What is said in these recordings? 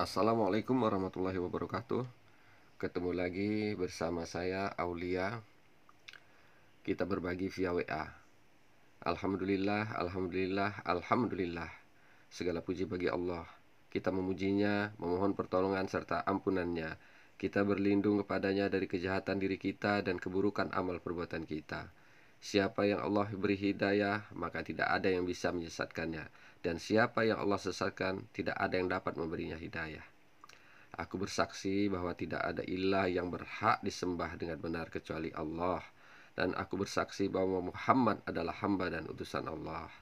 Assalamualaikum warahmatullahi wabarakatuh Ketemu lagi bersama saya Aulia Kita berbagi via WA Alhamdulillah, Alhamdulillah, Alhamdulillah Segala puji bagi Allah Kita memujinya, memohon pertolongan serta ampunannya Kita berlindung kepadanya dari kejahatan diri kita dan keburukan amal perbuatan kita Siapa yang Allah beri hidayah, maka tidak ada yang bisa menyesatkannya. Dan siapa yang Allah sesatkan, tidak ada yang dapat memberinya hidayah. Aku bersaksi bahwa tidak ada ilah yang berhak disembah dengan benar kecuali Allah. Dan aku bersaksi bahwa Muhammad adalah hamba dan utusan Allah.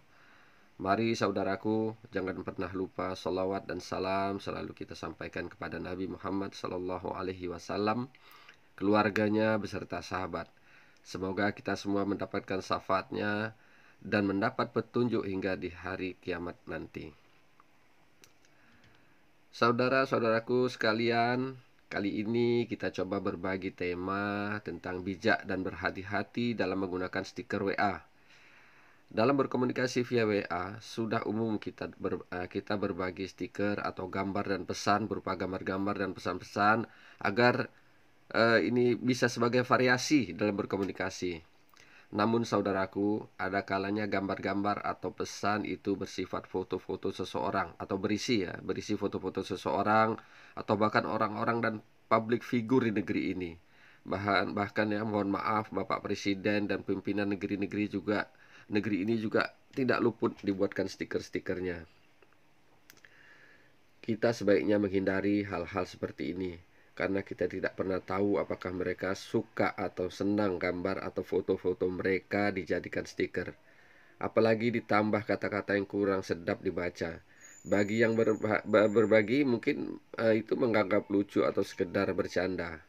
Mari saudaraku, jangan pernah lupa salawat dan salam selalu kita sampaikan kepada Nabi Muhammad Sallallahu Alaihi Wasallam, keluarganya beserta sahabat. Semoga kita semua mendapatkan syafaatnya dan mendapat petunjuk hingga di hari kiamat nanti. Saudara-saudaraku sekalian, kali ini kita coba berbagi tema tentang bijak dan berhati-hati dalam menggunakan stiker WA. Dalam berkomunikasi via WA, sudah umum kita ber, eh, kita berbagi stiker atau gambar dan pesan berupa gambar-gambar dan pesan-pesan agar uh, ini bisa sebagai variasi dalam berkomunikasi. Namun saudaraku, ada kalanya gambar-gambar atau pesan itu bersifat foto-foto seseorang atau berisi ya, berisi foto-foto seseorang atau bahkan orang-orang dan publik figur di negeri ini. Bahkan bahkan ya mohon maaf Bapak Presiden dan pimpinan negeri-negeri juga negeri ini juga tidak luput dibuatkan stiker-stikernya. Kita sebaiknya menghindari hal-hal seperti ini karena kita tidak pernah tahu apakah mereka suka atau senang gambar atau foto-foto mereka dijadikan stiker. Apalagi ditambah kata-kata yang kurang sedap dibaca. Bagi yang berbagi mungkin uh, itu menganggap lucu atau sekedar bercanda.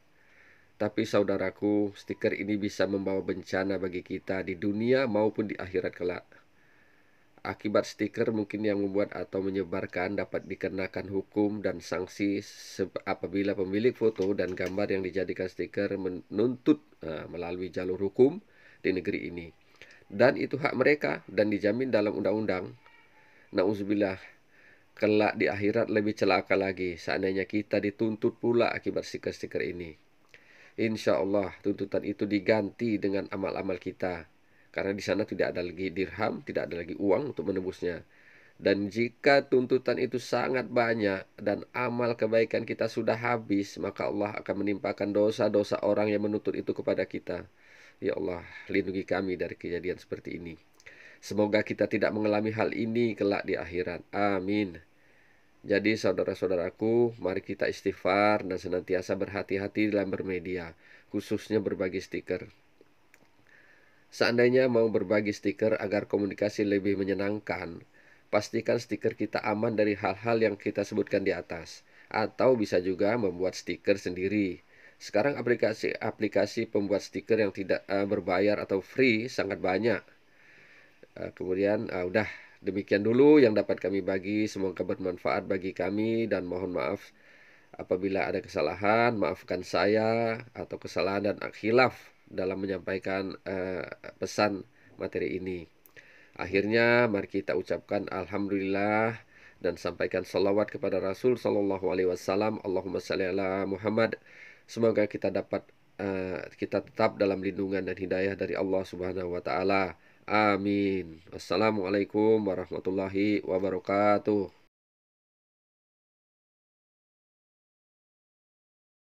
Tapi saudaraku, stiker ini bisa membawa bencana bagi kita di dunia maupun di akhirat kelak. Akibat stiker mungkin yang membuat atau menyebarkan dapat dikenakan hukum dan sanksi apabila pemilik foto dan gambar yang dijadikan stiker menuntut uh, melalui jalur hukum di negeri ini. Dan itu hak mereka dan dijamin dalam undang-undang. Nauzubillah, kelak di akhirat lebih celaka lagi seandainya kita dituntut pula akibat stiker-stiker ini. Insya Allah tuntutan itu diganti dengan amal-amal kita karena di sana tidak ada lagi dirham, tidak ada lagi uang untuk menebusnya. Dan jika tuntutan itu sangat banyak dan amal kebaikan kita sudah habis, maka Allah akan menimpakan dosa-dosa orang yang menuntut itu kepada kita. Ya Allah, lindungi kami dari kejadian seperti ini. Semoga kita tidak mengalami hal ini kelak di akhirat. Amin. Jadi saudara-saudaraku, mari kita istighfar dan senantiasa berhati-hati dalam bermedia, khususnya berbagi stiker. Seandainya mau berbagi stiker agar komunikasi lebih menyenangkan, pastikan stiker kita aman dari hal-hal yang kita sebutkan di atas, atau bisa juga membuat stiker sendiri. Sekarang aplikasi-aplikasi pembuat stiker yang tidak uh, berbayar atau free sangat banyak. Uh, kemudian uh, udah demikian dulu yang dapat kami bagi, semoga bermanfaat bagi kami dan mohon maaf apabila ada kesalahan, maafkan saya atau kesalahan dan akhilaf dalam menyampaikan uh, pesan materi ini. Akhirnya mari kita ucapkan alhamdulillah dan sampaikan salawat kepada Rasul Shallallahu Alaihi Wasallam. Allahumma salli ala Muhammad. Semoga kita dapat uh, kita tetap dalam lindungan dan hidayah dari Allah Subhanahu Wa Taala. Amin. Wassalamualaikum warahmatullahi wabarakatuh.